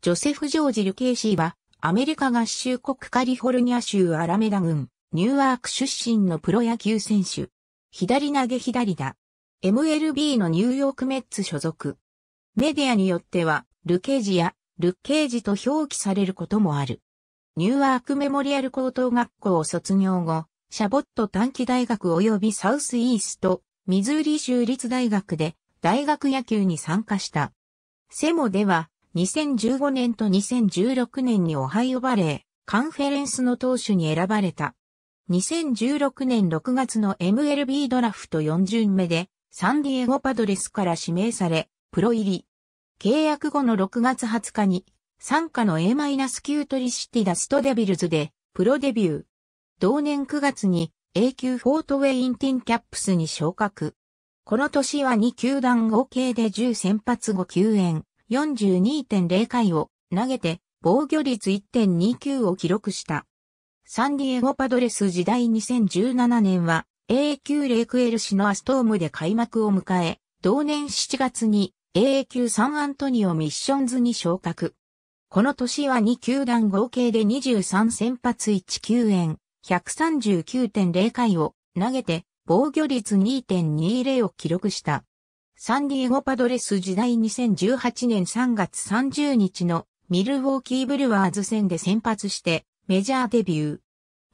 ジョセフ・ジョージ・リュケイシーは、アメリカ合衆国カリフォルニア州アラメダ郡、ニューアーク出身のプロ野球選手。左投げ左打。MLB のニューヨークメッツ所属。メディアによっては、ルケージや、ルッケージと表記されることもある。ニューアークメモリアル高等学校を卒業後、シャボット短期大学及びサウスイースト、ミズーリ州立大学で大学野球に参加した。セモでは2015年と2016年にオハイオバレーカンフェレンスの投手に選ばれた。2016年6月の MLB ドラフト4巡目でサンディエゴパドレスから指名され、プロ入り。契約後の6月20日に、参加の A-9 トリシティダストデビルズでプロデビュー。同年9月に A 級フォートウェインティンキャップスに昇格。この年は2球団合計で10先発5球円。42.0回を投げて防御率1.29を記録した。サンディエゴパドレス時代2017年は AA 級レイクエル氏のアストームで開幕を迎え、同年7月に AA 級サンアントニオミッションズに昇格。この年は2球団合計で23先発1球円、139.0回を投げて防御率2.20を記録した。サンディエゴパドレス時代2018年3月30日のミルウォーキーブルワーズ戦で先発してメジャーデビュ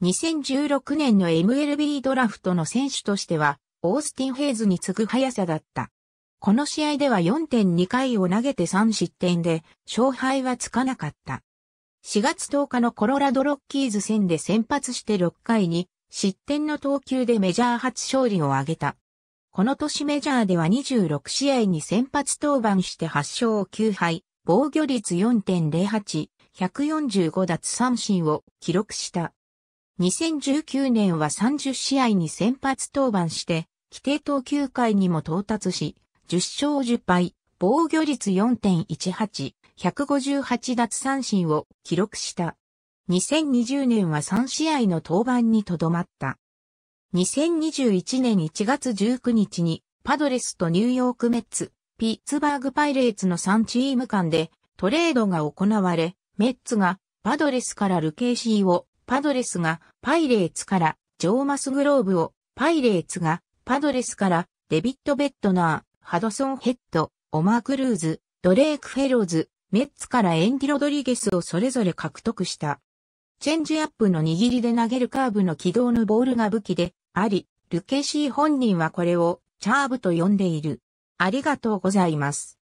ー。2016年の MLB ドラフトの選手としてはオースティン・ヘイズに次ぐ速さだった。この試合では4.2回を投げて3失点で勝敗はつかなかった。4月10日のコロラドロッキーズ戦で先発して6回に失点の投球でメジャー初勝利を挙げた。この年メジャーでは26試合に先発登板して8勝9敗、防御率4.08、145奪三振を記録した。2019年は30試合に先発登板して、規定投球回にも到達し、10勝10敗、防御率4.18、158奪三振を記録した。2020年は3試合の登板にとどまった。2021年1月19日にパドレスとニューヨークメッツ、ピッツバーグパイレーツの3チーム間でトレードが行われ、メッツがパドレスからルケーシーを、パドレスがパイレーツからジョーマスグローブを、パイレーツがパドレスからデビット・ベッドナー、ハドソン・ヘッド、オマー・クルーズ、ドレーク・フェローズ、メッツからエンディ・ロドリゲスをそれぞれ獲得した。チェンジアップの握りで投げるカーブの軌道のボールが武器で、あり、ルケシー本人はこれをチャーブと呼んでいる。ありがとうございます。